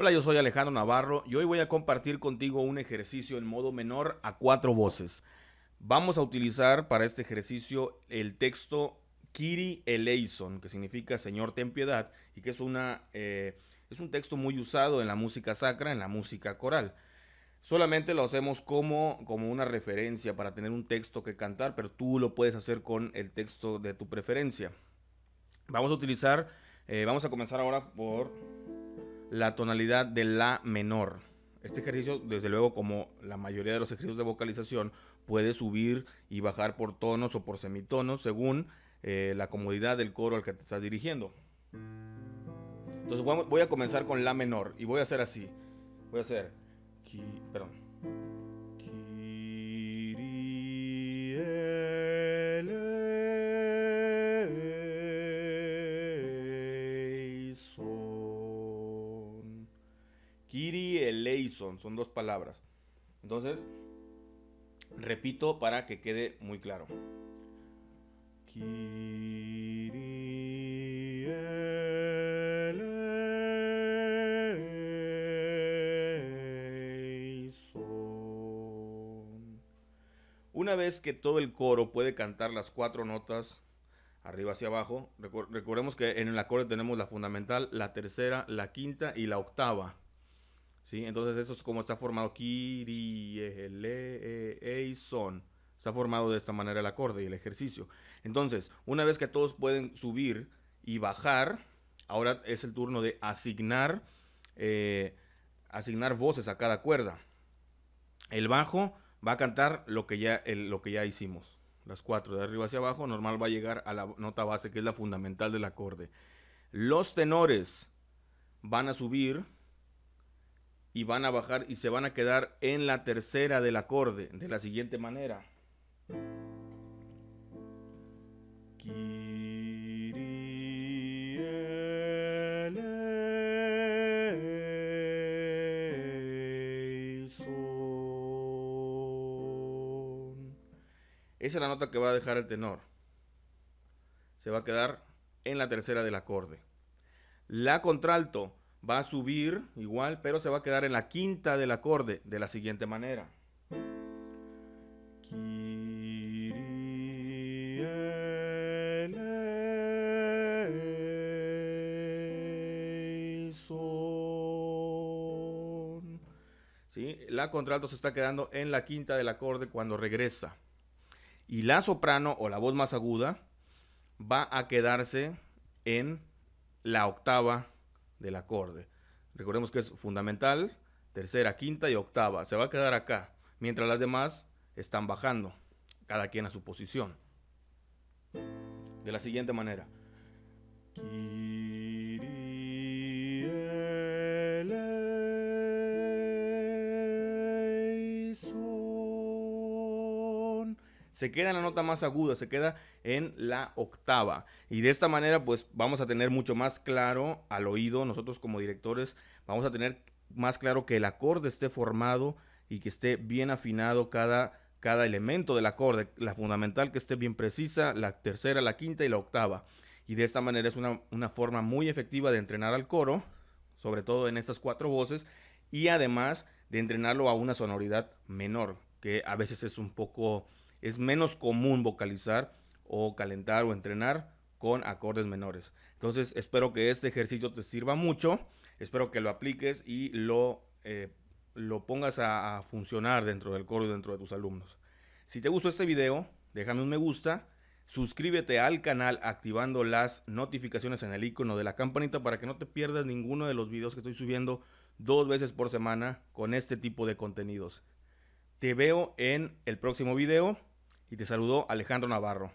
Hola, yo soy Alejandro Navarro y hoy voy a compartir contigo un ejercicio en modo menor a cuatro voces. Vamos a utilizar para este ejercicio el texto Kiri Eleison, que significa Señor ten piedad, y que es, una, eh, es un texto muy usado en la música sacra, en la música coral. Solamente lo hacemos como, como una referencia para tener un texto que cantar, pero tú lo puedes hacer con el texto de tu preferencia. Vamos a utilizar, eh, vamos a comenzar ahora por la tonalidad de la menor. Este ejercicio, desde luego, como la mayoría de los ejercicios de vocalización, puede subir y bajar por tonos o por semitonos según eh, la comodidad del coro al que te estás dirigiendo. Entonces voy a comenzar con la menor y voy a hacer así. Voy a hacer... Perdón. Kiri eleison, son dos palabras. Entonces, repito para que quede muy claro. Kiri eleison. Una vez que todo el coro puede cantar las cuatro notas arriba hacia abajo, recordemos que en el acorde tenemos la fundamental, la tercera, la quinta y la octava. Entonces eso es como está formado Kiri, e, e, e, e Son. Está formado de esta manera el acorde y el ejercicio. Entonces, una vez que todos pueden subir y bajar, ahora es el turno de asignar, eh, asignar voces a cada cuerda. El bajo va a cantar lo que ya, lo que ya hicimos las cuatro de arriba hacia abajo, normal va a llegar a la nota base que es la fundamental del acorde. Los tenores van a subir y van a bajar y se van a quedar en la tercera del acorde de la siguiente manera. Esa es la nota que va a dejar el tenor. Se va a quedar en la tercera del acorde. La contralto va a subir igual, pero se va a quedar en la quinta del acorde de la siguiente manera. ¿Sí? La contralto se está quedando en la quinta del acorde cuando regresa. Y la soprano o la voz más aguda va a quedarse en la octava del acorde. Recordemos que es fundamental, tercera, quinta y octava. Se va a quedar acá, mientras las demás están bajando, cada quien a su posición. De la siguiente manera se queda en la nota más aguda, se queda en la octava. Y de esta manera, pues vamos a tener mucho más claro al oído, nosotros como directores, vamos a tener más claro que el acorde esté formado y que esté bien afinado cada, cada elemento del acorde, la fundamental que esté bien precisa, la tercera, la quinta y la octava. Y de esta manera es una, una forma muy efectiva de entrenar al coro, sobre todo en estas cuatro voces, y además de entrenarlo a una sonoridad menor, que a veces es un poco es menos común vocalizar o calentar o entrenar con acordes menores. Entonces espero que este ejercicio te sirva mucho, espero que lo apliques y lo, eh, lo pongas a, a, funcionar dentro del coro y dentro de tus alumnos. Si te gustó este video, déjame un me gusta, suscríbete al canal activando las notificaciones en el icono de la campanita para que no te pierdas ninguno de los videos que estoy subiendo dos veces por semana con este tipo de contenidos. Te veo en el próximo video. Y te saludó Alejandro Navarro.